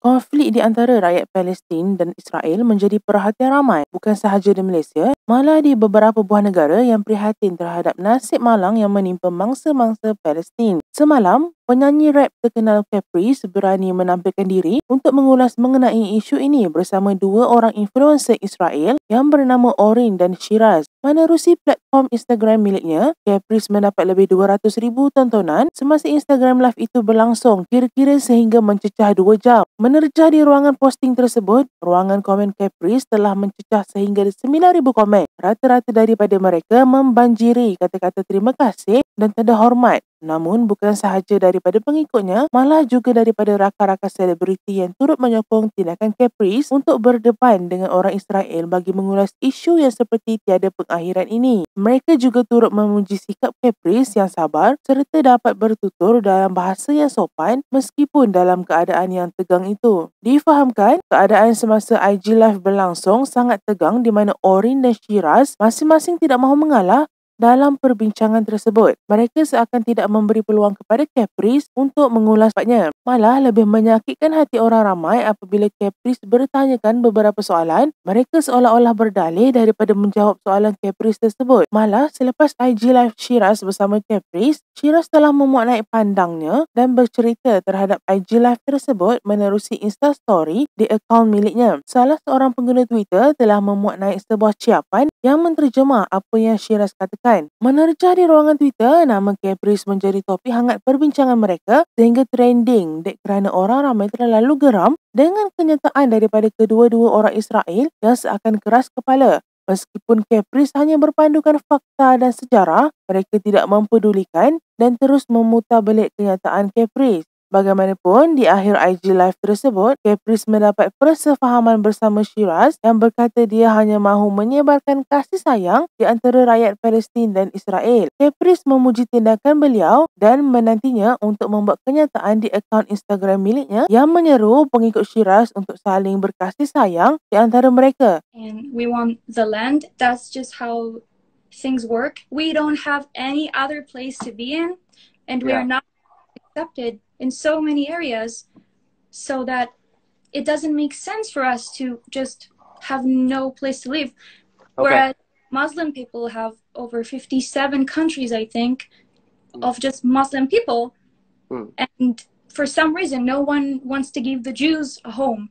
Konflik di antara rakyat Palestin dan Israel menjadi perhatian ramai bukan sahaja di Malaysia, malah di beberapa buah negara yang prihatin terhadap nasib malang yang menimpa mangsa-mangsa Palestin. Semalam, Penyanyi rap terkenal Capri berani menampilkan diri untuk mengulas mengenai isu ini bersama dua orang influencer Israel yang bernama Orin dan Shiraz. Menerusi platform Instagram miliknya, Capri mendapat lebih 200,000 tontonan semasa Instagram live itu berlangsung kira-kira sehingga mencecah 2 jam. Menerjah di ruangan posting tersebut, ruangan komen Capri telah mencecah sehingga 9,000 komen. Rata-rata daripada mereka membanjiri kata-kata terima kasih dan tanda hormat. Namun bukan sahaja dari daripada pengikutnya malah juga daripada rakan-rakan selebriti yang turut menyokong tindakan Caprice untuk berdepan dengan orang Israel bagi mengulas isu yang seperti tiada pengakhiran ini. Mereka juga turut memuji sikap Caprice yang sabar serta dapat bertutur dalam bahasa yang sopan meskipun dalam keadaan yang tegang itu. Difahamkan, keadaan semasa IG Live berlangsung sangat tegang di mana Orin dan Shiraz masing-masing tidak mahu mengalah dalam perbincangan tersebut, mereka seakan tidak memberi peluang kepada Caprice untuk mengulas sepatnya. Malah lebih menyakitkan hati orang ramai apabila Caprice bertanyakan beberapa soalan, mereka seolah-olah berdalih daripada menjawab soalan Caprice tersebut. Malah selepas IG Live Shiraz bersama Caprice, Shiraz telah memuat naik pandangnya dan bercerita terhadap IG Live tersebut menerusi Insta Story di akaun miliknya. Salah seorang pengguna Twitter telah memuat naik sebuah ciapan yang menterjemah apa yang Shiraz katakan. Menerjah di ruangan Twitter, nama Caprice menjadi topik hangat perbincangan mereka sehingga trending pendek kerana orang ramai terlalu geram dengan kenyataan daripada kedua-dua orang Israel yang seakan keras kepala. Meskipun Caprice hanya berpandukan fakta dan sejarah, mereka tidak mempedulikan dan terus memutar belik kenyataan Caprice. Bagaimanapun, di akhir IG live tersebut, Caprice mendapat persefahaman bersama Shiraz yang berkata dia hanya mahu menyebarkan kasih sayang di antara rakyat Palestin dan Israel. Caprice memuji tindakan beliau dan menantinya untuk membuat kenyataan di akaun Instagram miliknya yang menyeru pengikut Shiraz untuk saling berkasih sayang di antara mereka. And we want the land. That's just how things work. We don't have any other place to be in and yeah. are not accepted in so many areas so that it doesn't make sense for us to just have no place to live. Okay. Whereas Muslim people have over 57 countries, I think, mm. of just Muslim people. Mm. And for some reason, no one wants to give the Jews a home.